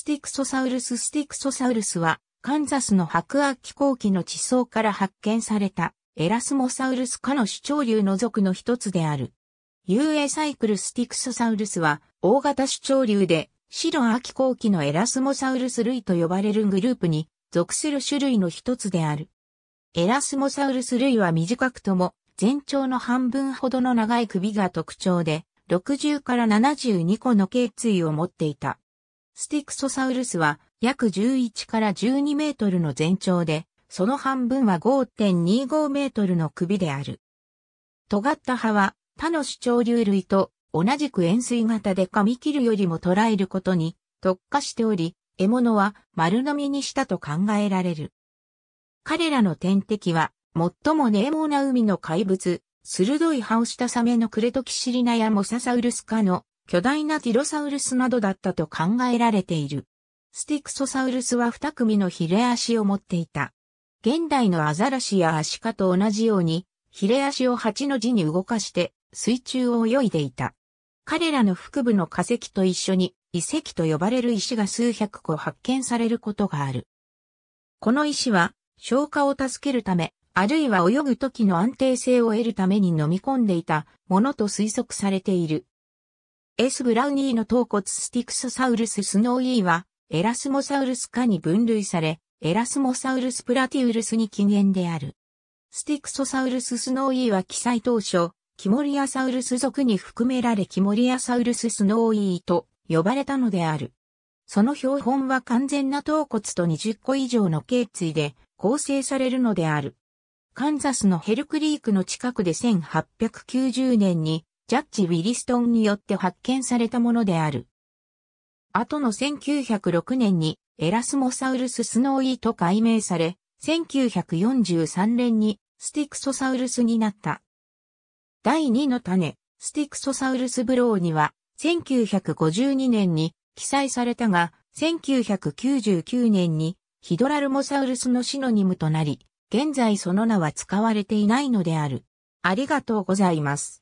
スティクソサウルススティクソサウルスは、カンザスの白亜紀後期の地層から発見された、エラスモサウルス科の主張流の属の一つである。UA サイクルスティクソサウルスは、大型主張流で、白亜紀後期のエラスモサウルス類と呼ばれるグループに、属する種類の一つである。エラスモサウルス類は短くとも、全長の半分ほどの長い首が特徴で、60から72個の頸椎を持っていた。スティクソサウルスは約11から12メートルの全長で、その半分は5.25メートルの首である。尖った葉は他の主張流類と同じく円錐型で噛み切るよりも捉えることに特化しており、獲物は丸飲みにしたと考えられる。彼らの天敵は最も冷猛な海の怪物、鋭い歯をしたサメのクレトキシリナやモササウルス科の巨大なティロサウルスなどだったと考えられている。スティクソサウルスは二組のヒレ足を持っていた。現代のアザラシやアシカと同じように、ヒレ足を8の字に動かして水中を泳いでいた。彼らの腹部の化石と一緒に遺跡と呼ばれる石が数百個発見されることがある。この石は消化を助けるため、あるいは泳ぐ時の安定性を得るために飲み込んでいたものと推測されている。S. ブラウニーの頭骨スティクスサウルススノーイーは、エラスモサウルス科に分類され、エラスモサウルスプラティウルスに起源である。スティクソサウルススノーイーは記載当初、キモリアサウルス属に含められキモリアサウルススノーイーと呼ばれたのである。その標本は完全な頭骨と20個以上の頸椎で構成されるのである。カンザスのヘルクリークの近くで1890年にジャッジ・ウィリストンによって発見されたものである。後の1906年にエラスモサウルススノーイと改名され、1943年にスティクソサウルスになった。第2の種、スティクソサウルスブローには、1952年に記載されたが、1999年にヒドラルモサウルスのシノニムとなり、現在その名は使われていないのである。ありがとうございます。